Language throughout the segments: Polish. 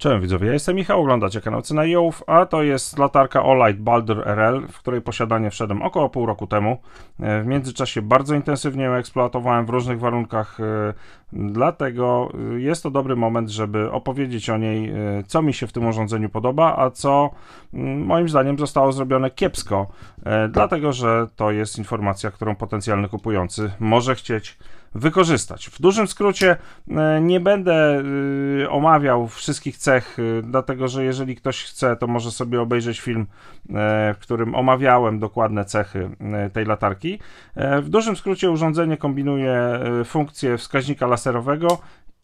Cześć widzowie, ja jestem Michał, oglądacie kanał Cena Jołów, a to jest latarka Olight Baldur RL, w której posiadanie wszedłem około pół roku temu. E, w międzyczasie bardzo intensywnie ją eksploatowałem w różnych warunkach, e, dlatego e, jest to dobry moment, żeby opowiedzieć o niej, co mi się w tym urządzeniu podoba, a co mm, moim zdaniem zostało zrobione kiepsko, dlatego że to jest informacja, którą potencjalny kupujący może chcieć wykorzystać. W dużym skrócie e, nie będę e, omawiał wszystkich cech, e, dlatego że jeżeli ktoś chce, to może sobie obejrzeć film, w którym omawiałem dokładne cechy tej latarki. W dużym skrócie urządzenie kombinuje funkcję wskaźnika laserowego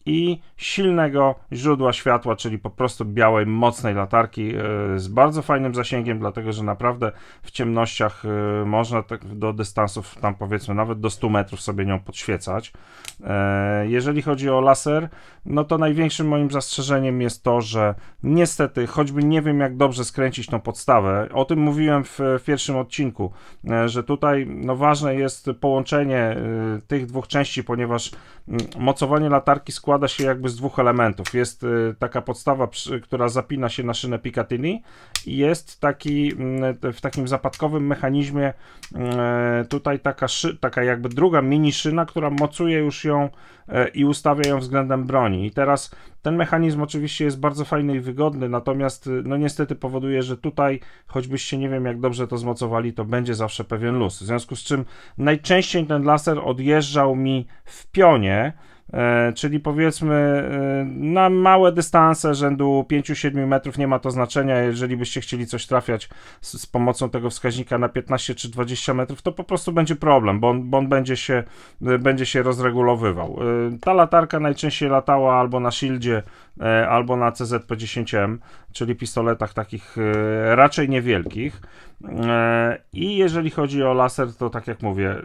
i silnego źródła światła, czyli po prostu białej, mocnej latarki e, z bardzo fajnym zasięgiem, dlatego że naprawdę w ciemnościach e, można tak do dystansów tam powiedzmy nawet do 100 metrów sobie nią podświecać. E, jeżeli chodzi o laser, no to największym moim zastrzeżeniem jest to, że niestety, choćby nie wiem jak dobrze skręcić tą podstawę, o tym mówiłem w, w pierwszym odcinku, że tutaj no ważne jest połączenie tych dwóch części, ponieważ mm, mocowanie latarki składa składa się jakby z dwóch elementów. Jest y, taka podstawa, która zapina się na szynę Picatinny i jest taki mm, w takim zapadkowym mechanizmie y, tutaj taka, szy, taka jakby druga mini szyna, która mocuje już ją y, i ustawia ją względem broni. I teraz ten mechanizm oczywiście jest bardzo fajny i wygodny, natomiast no niestety powoduje, że tutaj choćbyście nie wiem jak dobrze to zmocowali, to będzie zawsze pewien luz. W związku z czym najczęściej ten laser odjeżdżał mi w pionie, E, czyli powiedzmy e, na małe dystanse rzędu 5-7 metrów nie ma to znaczenia, jeżeli byście chcieli coś trafiać z, z, pomocą tego wskaźnika na 15 czy 20 metrów, to po prostu będzie problem, bo on, bo on będzie, się, e, będzie się rozregulowywał. Ta latarka najczęściej latała albo na shieldzie, E, albo na CZP-10M, czyli pistoletach takich e, raczej niewielkich. E, I jeżeli chodzi o laser, to tak jak mówię,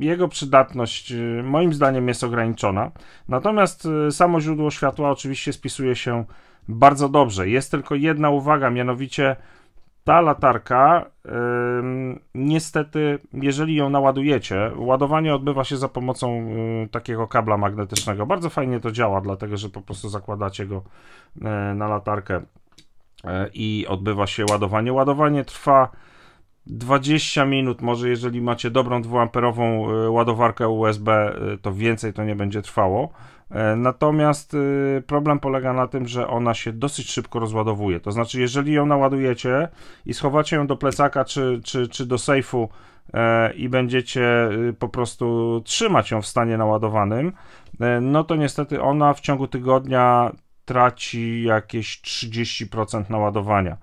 jego przydatność moim zdaniem jest ograniczona. Natomiast samo źródło światła oczywiście spisuje się bardzo dobrze. Jest tylko jedna uwaga, mianowicie ta latarka, niestety, jeżeli ją naładujecie, ładowanie odbywa się za pomocą y, takiego kabla magnetycznego. Bardzo fajnie to działa, dlatego że po prostu zakładacie go y, na latarkę y, i odbywa się ładowanie. Ładowanie trwa 20 minut, może jeżeli macie dobrą 2 amperową ładowarkę USB, to więcej to nie będzie trwało. E, natomiast y, problem polega na tym, że ona się dosyć szybko rozładowuje. To znaczy, jeżeli ją naładujecie i schowacie ją do plecaka czy, czy, czy do sejfu e, i będziecie y, po prostu trzymać ją w stanie naładowanym, e, no to niestety ona w ciągu tygodnia traci jakieś 30% naładowania.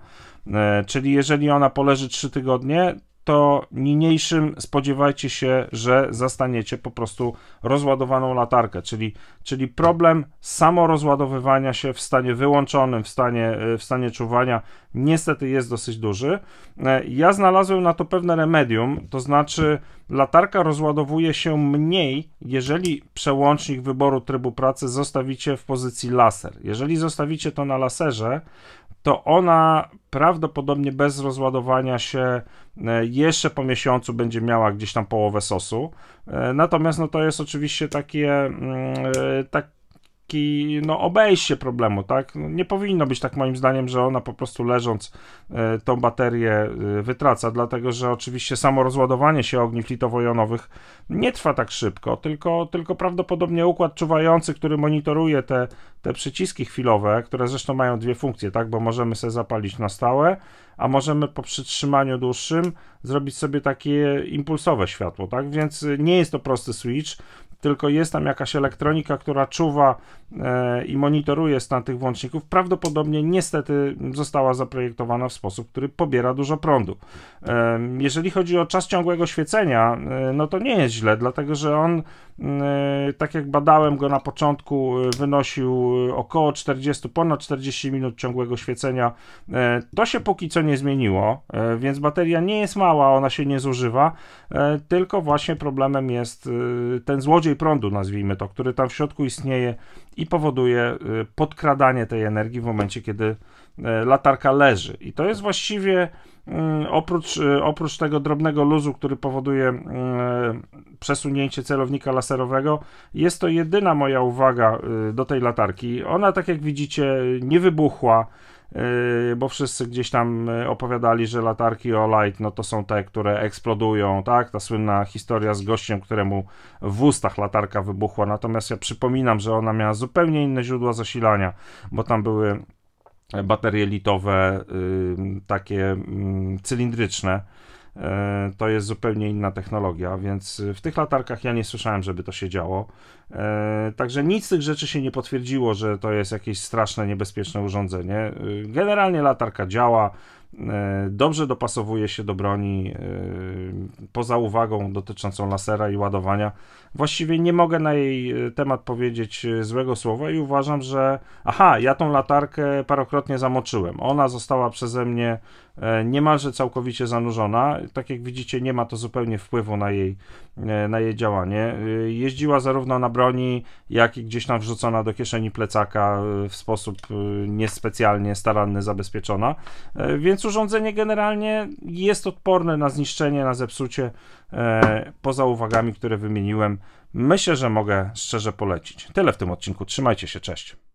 Czyli jeżeli ona poleży 3 tygodnie, to niniejszym spodziewajcie się, że zastaniecie po prostu rozładowaną latarkę, czyli, czyli problem samorozładowywania się w stanie wyłączonym, w stanie, w stanie czuwania, niestety jest dosyć duży. E, ja znalazłem na to pewne remedium, to znaczy latarka rozładowuje się mniej, jeżeli przełącznik wyboru trybu pracy zostawicie w pozycji laser. Jeżeli zostawicie to na laserze, to ona prawdopodobnie bez rozładowania się e, jeszcze po miesiącu będzie miała gdzieś tam połowę sosu. E, natomiast no to jest oczywiście takie, mm, e, tak, no, obejście problemu, tak? No, nie powinno być tak moim zdaniem, że ona po prostu leżąc e, tą baterię e, wytraca, dlatego że oczywiście samo rozładowanie się ogniw litowo-jonowych nie trwa tak szybko, tylko, tylko prawdopodobnie układ czuwający, który monitoruje te, te przyciski chwilowe, które zresztą mają dwie funkcje, tak? Bo możemy sobie zapalić na stałe, a możemy po przytrzymaniu dłuższym zrobić sobie takie impulsowe światło, tak? Więc e, nie jest to prosty switch tylko jest tam jakaś elektronika, która czuwa e, i monitoruje stan tych włączników, prawdopodobnie niestety została zaprojektowana w sposób, który pobiera dużo prądu. E, jeżeli chodzi o czas ciągłego świecenia, e, no to nie jest źle, dlatego że on, mm, e, tak jak badałem go na początku, e, wynosił e, około 40, ponad 40 minut ciągłego świecenia. to się póki co nie zmieniło, więc bateria nie jest mała, ona się nie zużywa, tylko właśnie problemem jest ten złodziej, złodziej prądu, nazwijmy to, który tam w środku istnieje i powoduje y, podkradanie tej energii w momencie, kiedy y, latarka leży. I to jest właściwie y, oprócz, oprócz tego drobnego luzu, który powoduje przesunięcie celownika laserowego, jest to jedyna moja uwaga do tej latarki. Ona, tak jak widzicie, nie wybuchła Yy, bo wszyscy gdzieś tam yy, opowiadali, że latarki Olight no to są te, które eksplodują, tak? Ta słynna historia z gościem, któremu w ustach latarka wybuchła. Natomiast ja przypominam, że ona miała zupełnie inne źródła zasilania, bo tam były baterie litowe, yy, takie mm, cylindryczne E, to jest zupełnie inna technologia, więc y, w tych latarkach ja nie słyszałem, żeby to się działo. E, także nic z tych rzeczy się nie potwierdziło, że to jest jakieś straszne, niebezpieczne urządzenie. Y, generalnie latarka działa, E, dobrze dopasowuje się do broni. E, poza uwagą dotyczącą lasera i ładowania, właściwie nie mogę na jej e, temat powiedzieć złego słowa i uważam, że. Aha, ja tą latarkę parokrotnie zamoczyłem. Ona została przeze mnie niemalże całkowicie zanurzona. Tak jak widzicie, nie ma to zupełnie wpływu na jej, na jej działanie. Jeździła zarówno na broni, jak i gdzieś tam wrzucona do kieszeni plecaka w sposób niespecjalnie staranny zabezpieczona. Więc urządzenie generalnie jest odporne na zniszczenie, na zepsucie. E, poza uwagami, które wymieniłem, myślę, że mogę szczerze polecić. Tyle w tym odcinku. Trzymajcie się, cześć.